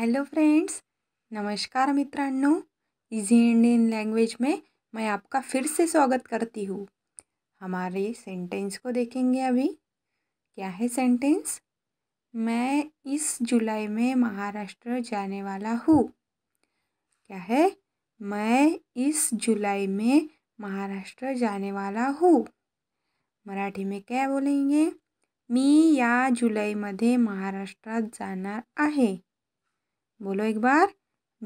hello friends नमस्कार मित्रांनो easy Indian language में मैं आपका फिर से स्वागत करती हूँ हमारे सेंटेंस को देखेंगे अभी क्या है सेंटेंस मैं इस जुलाई में महाराष्ट्र जाने वाला हूँ क्या है मैं इस जुलाई में महाराष्ट्र जाने वाला हूँ मराठी में क्या बोलेंगे मी या जुलाई मधे महाराष्ट्र जाना है बोलो एक बार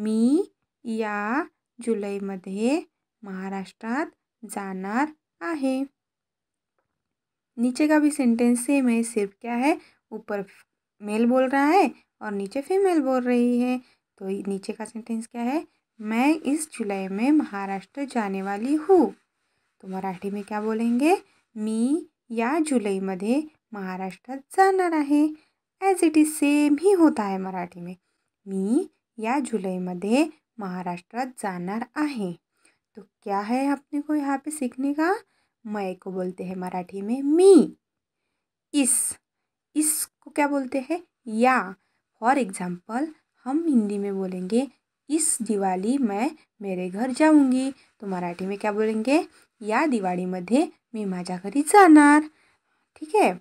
मी या जुलैमध्ये महाराष्ट्र जाणार आहे नीचे का भी सेंटेंस सेम है सिर्फ क्या है ऊपर मेल बोल रहा है और नीचे फीमेल बोल रही है तो नीचे का सेंटेंस क्या है मैं इस जुलाई में महाराष्ट्र जाने वाली हूँ तो मराठी में क्या बोलेंगे मी या जुलाई मध्य महाराष्ट्र जाना है एज इट इज सेम ही होता है मराठी में मी या जुलाई महाराष्ट्र जा रहा है तो क्या है अपने को यहाँ पे सीखने का मैं को बोलते हैं मराठी में मी इस इस को क्या बोलते हैं या फॉर एग्ज़ाम्पल हम हिंदी में बोलेंगे इस दिवाली मैं मेरे घर जाऊंगी तो मराठी में क्या बोलेंगे या दिवाली दिवाळीमध्ये मी मजा घरी जा ठीक है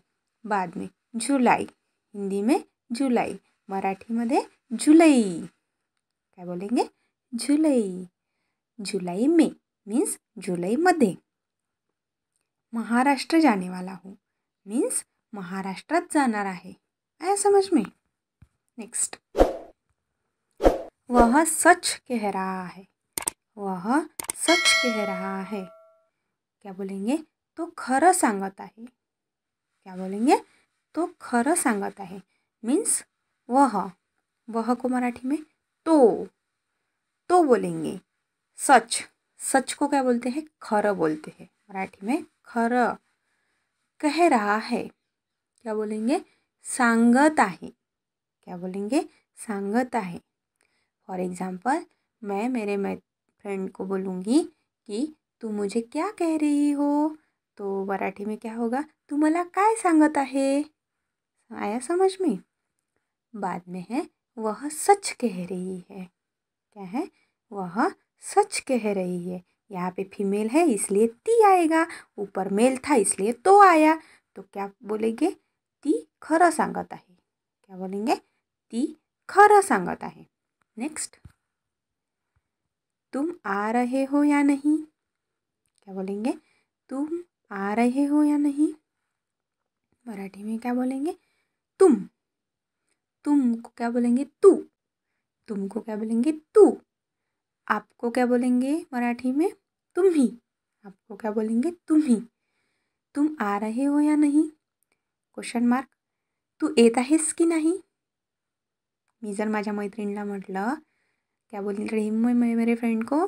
बाद में जुलाई हिंदी में जुलाई मराठी में जुलाई क्या बोलेंगे जुलाई जुलाई में मीन्स जुलाई मध्य महाराष्ट्र जाने वाला हूँ मीन्स महाराष्ट्र जाना है आया समझ में नेक्स्ट वह सच कह रहा है वह सच कह रहा है क्या बोलेंगे तो खर संगत है क्या बोलेंगे तो खर संगत है मीन्स वह वह को मराठी में तो तो बोलेंगे सच सच को क्या बोलते हैं खर बोलते हैं मराठी में खर कह रहा है क्या बोलेंगे सांगत है क्या बोलेंगे सांगत है फॉर एग्ज़ाम्पल मैं मेरे फ्रेंड को बोलूँगी कि तू मुझे क्या कह रही हो तो मराठी में क्या होगा तू मला काय सांगत है आया समझ में बाद में है वह सच कह रही है क्या है वह सच कह रही है यहाँ पे फीमेल है इसलिए ती आएगा ऊपर मेल था इसलिए तो आया तो क्या बोलेंगे ती खर संगत है क्या बोलेंगे ती खर संगत है नेक्स्ट तुम आ रहे हो या नहीं क्या बोलेंगे तुम आ रहे हो या नहीं मराठी में क्या बोलेंगे तुम तुम को क्या बोलेंगे तू तुमको क्या बोलेंगे तू आपको क्या बोलेंगे मराठी में तुम ही आपको क्या बोलेंगे तुम ही तुम आ रहे हो या नहीं क्वेश्चन मार्क तू येत हैस की नहीं मी जर माझ्या मैत्रिणीला म्हटलं क्या बोल रही मैं मेरे फ्रेंड को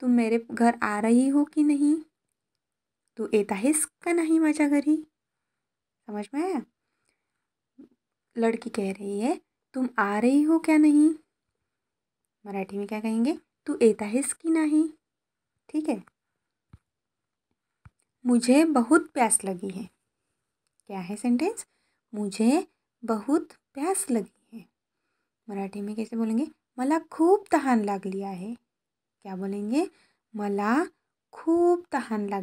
तुम मेरे घर आ रही हो कि नहीं तू येत आहेस का नाही माझ्या घरी समझ में आया लड़की कह रही है तुम आ रही हो क्या नहीं मराठी में क्या कहेंगे तू एता है की नहीं ठीक है मुझे बहुत प्यास लगी है क्या है सेंटेंस मुझे बहुत प्यास लगी है मराठी में कैसे बोलेंगे मला खूब तहान लिया है क्या बोलेंगे मला खूब तहान है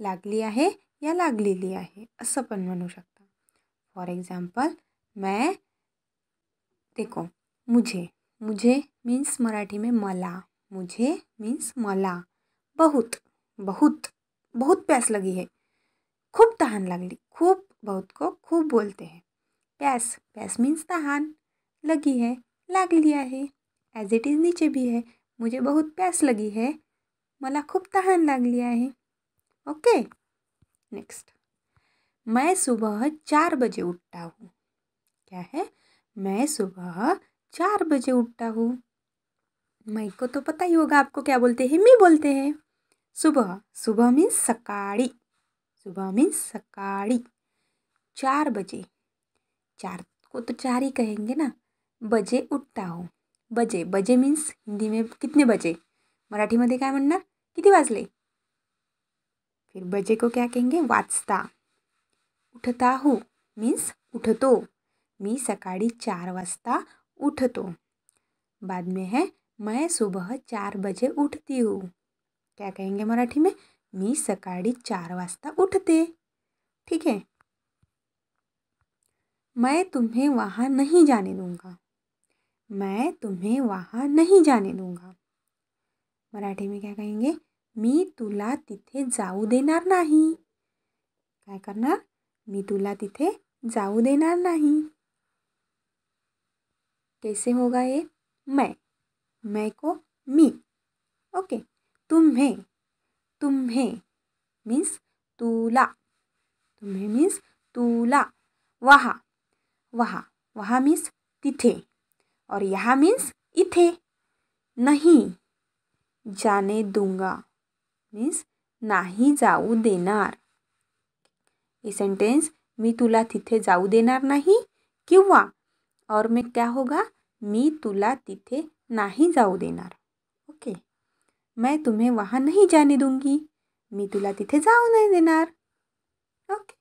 लग लिया है या लागलेली लिया है असपन म्हणू शक फॉर एग्ज़ाम्पल मैं देखो मुझे मुझे मीन्स मराठी में मला मुझे मीन्स मला बहुत बहुत बहुत प्यास लगी है खूब तहान लगली खूब बहुत को खूब बोलते हैं प्यास प्यास मीन्स तहान लगी है लाग लिया है एज इट इज़ नीचे भी है मुझे बहुत प्यास लगी है मला खूब तहान लिया है ओके नेक्स्ट मैं सुबह चार बजे उठता हूँ क्या है मैं सुबह चार बजे उठता हूँ मई को तो पता ही होगा आपको क्या बोलते हैं मी बोलते हैं सुबह सुबह मीन्स सकाड़ी सुबह मीन्स सकाड़ी चार बजे चार को तो चार ही कहेंगे ना बजे उठता हूँ बजे बजे मीन्स हिंदी में कितने बजे मराठी में क्या मनना कितने वाजले फिर बजे को क्या कहेंगे वाजता उठता हूँ मीन्स उठतो मी सका चार वाजता उठतो बाद में है मैं सुबह चार बजे उठती हूँ क्या कहेंगे मराठी में मी सका चार वाजता उठते ठीक है मैं तुम्हें वहाँ नहीं जाने दूँगा मैं तुम्हें वहाँ नहीं जाने दूंगा मराठी में क्या कहेंगे मी तुला तिथे जाऊ देना नहीं क्या करना मी तुला तिथे जाऊ देणार नहीं कैसे होगा ये मैं मैं को मी ओके तुम्हें तुम्हें मीन्स तुला तुम्हें मीन्स तुला वहाँ वहा वहाँ मीन्स तिथे और यहाँ मीन्स इथे नहीं जाने दूंगा मीन्स नहीं जाऊ देना ये सेंटेंस मी तुला तिथे जाऊ देना नहीं कि और मैं क्या होगा मी तुला तिथे नहीं जाऊ देना ओके मैं तुम्हें वहाँ नहीं जाने दूंगी मी तुला तिथे जाऊ नहीं देना ओके